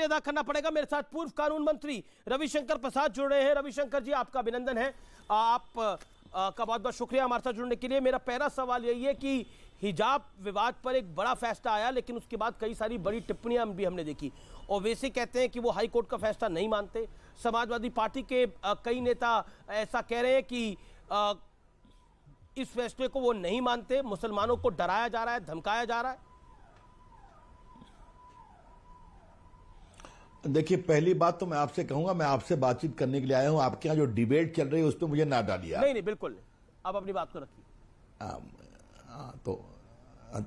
शुक्रिया अदा करना पड़ेगा मेरे साथ पूर्व कानून मंत्री रविशंकर प्रसाद जुड़ रहे हैं रविशंकर जी आपका अभिनंदन है आप आ, का बहुत बहुत शुक्रिया हमारे साथ जुड़ने के लिए मेरा पहला सवाल यही है कि हिजाब विवाद पर एक बड़ा फैसला आया लेकिन उसके बाद कई सारी बड़ी टिप्पणियां भी हमने देखी और वैसे कहते हैं कि वो हाई कोर्ट का फैसला नहीं मानते समाजवादी पार्टी के कई नेता ऐसा कह रहे हैं कि आ, इस फैसले को वो नहीं मानते मुसलमानों को डराया जा रहा है धमकाया जा रहा है देखिए पहली बात तो मैं आपसे कहूंगा मैं आपसे बातचीत करने के लिए आया हूं आपके यहाँ जो डिबेट चल रही है उस पर मुझे ना डालिए नहीं नहीं बिल्कुल आप अपनी बात को रखिए तो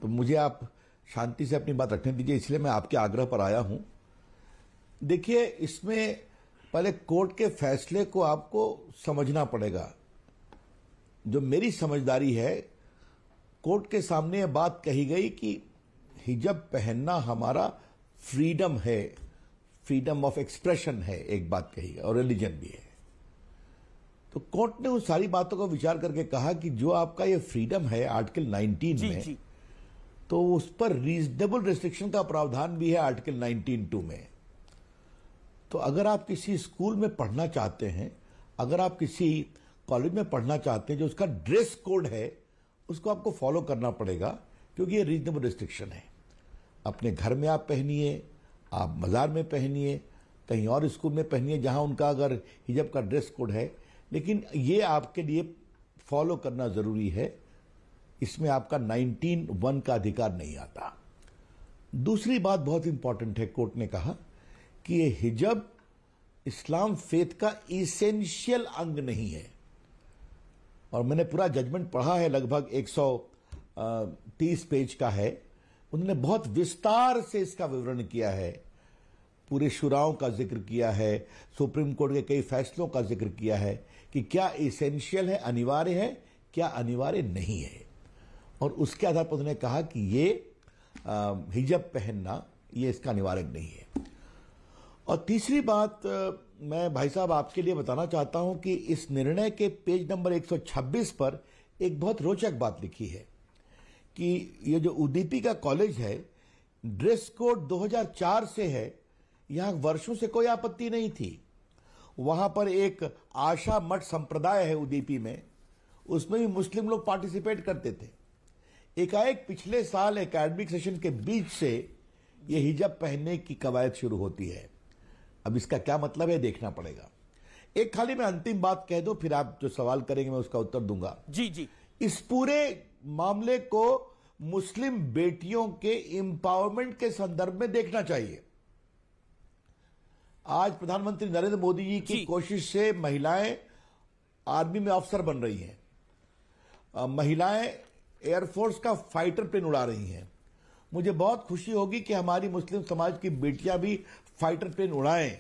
तो मुझे आप शांति से अपनी बात रखने दीजिए इसलिए मैं आपके आग्रह पर आया हूं देखिए इसमें पहले कोर्ट के फैसले को आपको समझना पड़ेगा जो मेरी समझदारी है कोर्ट के सामने ये बात कही गई कि हिजब पहनना हमारा फ्रीडम है फ्रीडम ऑफ एक्सप्रेशन है एक बात कही और रिलीजन भी है तो कोर्ट ने उन सारी बातों को विचार करके कहा कि जो आपका ये फ्रीडम है आर्टिकल 19 जी, में जी. तो उस पर रीजनेबल रेस्ट्रिक्शन का प्रावधान भी है आर्टिकल 19 टू में तो अगर आप किसी स्कूल में पढ़ना चाहते हैं अगर आप किसी कॉलेज में पढ़ना चाहते हैं जो उसका ड्रेस कोड है उसको आपको फॉलो करना पड़ेगा क्योंकि ये रीजनेबल रिस्ट्रिक्शन है अपने घर में आप पहनिए आप मज़ार में पहनिए कहीं और स्कूल में पहनिए जहां उनका अगर हिजब का ड्रेस कोड है लेकिन ये आपके लिए फॉलो करना ज़रूरी है इसमें आपका नाइनटीन वन का अधिकार नहीं आता दूसरी बात बहुत इंपॉर्टेंट है कोर्ट ने कहा कि ये हिजब इस्लाम फेथ का इसेंशियल अंग नहीं है और मैंने पूरा जजमेंट पढ़ा है लगभग 130 पेज का है उन्होंने बहुत विस्तार से इसका विवरण किया है पूरे शुराओं का जिक्र किया है सुप्रीम कोर्ट के कई फैसलों का जिक्र किया है कि क्या इसेंशियल है अनिवार्य है क्या अनिवार्य नहीं है और उसके आधार पर उन्होंने कहा कि ये हिजब पहनना ये इसका अनिवार्य नहीं है और तीसरी बात मैं भाई साहब आपके लिए बताना चाहता हूं कि इस निर्णय के पेज नंबर 126 पर एक बहुत रोचक बात लिखी है कि ये जो उदीपी का कॉलेज है ड्रेस कोड 2004 से है यहां वर्षों से कोई आपत्ति नहीं थी वहां पर एक आशा मठ संप्रदाय है उदीपी में उसमें भी मुस्लिम लोग पार्टिसिपेट करते थे एकाएक पिछले साल एकेडमिक सेशन के बीच से ये हिजाब पहनने की कवायद शुरू होती है अब इसका क्या मतलब है देखना पड़ेगा एक खाली मैं अंतिम बात कह दो फिर आप जो सवाल करेंगे मैं उसका उत्तर दूंगा जी जी इस पूरे मामले को मुस्लिम बेटियों के एम्पावरमेंट के संदर्भ में देखना चाहिए आज प्रधानमंत्री नरेंद्र मोदी जी की कोशिश से महिलाएं आर्मी में अफसर बन रही हैं महिलाएं एयरफोर्स का फाइटर प्लेन उड़ा रही हैं मुझे बहुत खुशी होगी कि हमारी मुस्लिम समाज की बेटियां भी फाइटर प्लेन उड़ाएं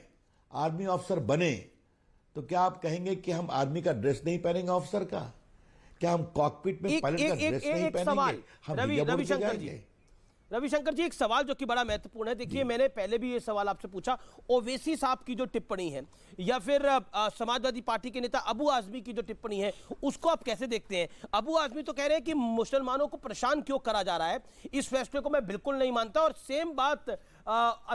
आर्मी ऑफिसर बने तो क्या आप कहेंगे कि हम आर्मी का ड्रेस नहीं पहनेंगे ऑफिसर का क्या हम कॉकपिट में एक, एक, एक, एक, एक सवाल रवि रविशंकर जी रविशंकर जी एक सवाल जो कि बड़ा महत्वपूर्ण है देखिए मैंने पहले भी ये सवाल आपसे पूछा ओवेसी साहब की जो टिप्पणी है या फिर समाजवादी पार्टी के नेता अबू आजमी की जो टिप्पणी है उसको आप कैसे देखते हैं अबू आजमी तो कह रहे हैं कि मुसलमानों को परेशान क्यों करा जा रहा है इस फैसले को मैं बिल्कुल नहीं मानता और सेम बात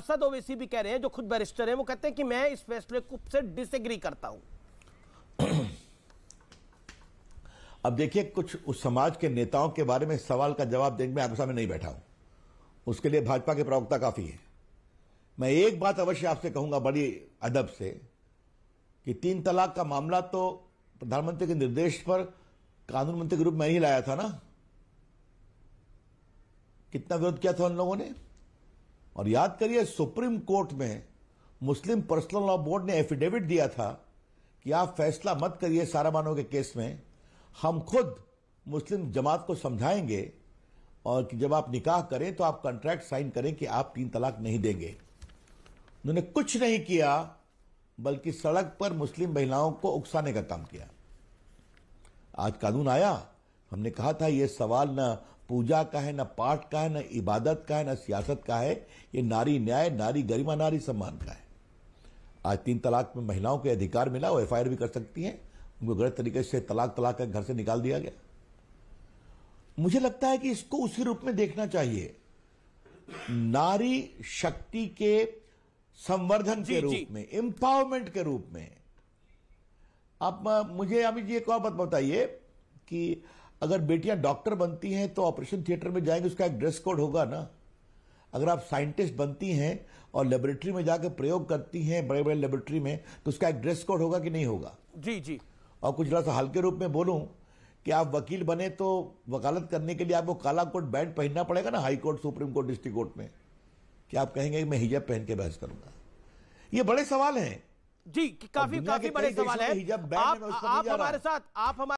असद ओवेसी भी कह रहे हैं जो खुद बैरिस्टर है वो कहते हैं कि मैं इस फैसले को से डिसएग्री करता हूँ अब देखिए कुछ उस समाज के नेताओं के बारे में सवाल का जवाब देने में आपके सामने नहीं बैठा हूं उसके लिए भाजपा के प्रवक्ता काफी है मैं एक बात अवश्य आपसे कहूंगा बड़ी अदब से कि तीन तलाक का मामला तो प्रधानमंत्री के निर्देश पर कानून मंत्री के रूप में ही लाया था ना कितना विरोध किया था उन लोगों ने और याद करिए सुप्रीम कोर्ट में मुस्लिम पर्सनल लॉ बोर्ड ने एफिडेविट दिया था कि आप फैसला मत करिए सारा मानो के केस में हम खुद मुस्लिम जमात को समझाएंगे और कि जब आप निकाह करें तो आप कॉन्ट्रैक्ट साइन करें कि आप तीन तलाक नहीं देंगे उन्होंने कुछ नहीं किया बल्कि सड़क पर मुस्लिम महिलाओं को उकसाने का काम किया आज कानून आया हमने कहा था यह सवाल न पूजा का है न पाठ का है न इबादत का है न सियासत का है ये नारी न्याय नारी गरिमा नारी सम्मान का है आज तीन तलाक में महिलाओं के अधिकार मिला वो एफ भी कर सकती हैं उनको गलत तरीके से तलाक तलाक कर घर से निकाल दिया गया मुझे लगता है कि इसको उसी रूप में देखना चाहिए नारी शक्ति के संवर्धन के रूप में एम्पावरमेंट के रूप में आप मुझे अमित जी एक और बात बताइए कि अगर बेटियां डॉक्टर बनती हैं तो ऑपरेशन थिएटर में जाएंगे उसका एक ड्रेस कोड होगा ना अगर आप साइंटिस्ट बनती हैं और लेबोरेटरी में जाकर प्रयोग करती हैं बड़े बड़े लेबोरेटरी में तो उसका एक ड्रेस कोड होगा कि नहीं होगा जी जी और कुछ जरा सा हल्के रूप में बोलूं कि आप वकील बने तो वकालत करने के लिए आपको काला कोट बैंड पहनना पड़ेगा ना High Court Supreme Court District Court में कि आप कहेंगे मैं हिजाब पहन के बहस करूंगा ये बड़े सवाल हैं जी काफी काफी बड़े सवाल है आप हमारे साथ आप हमारे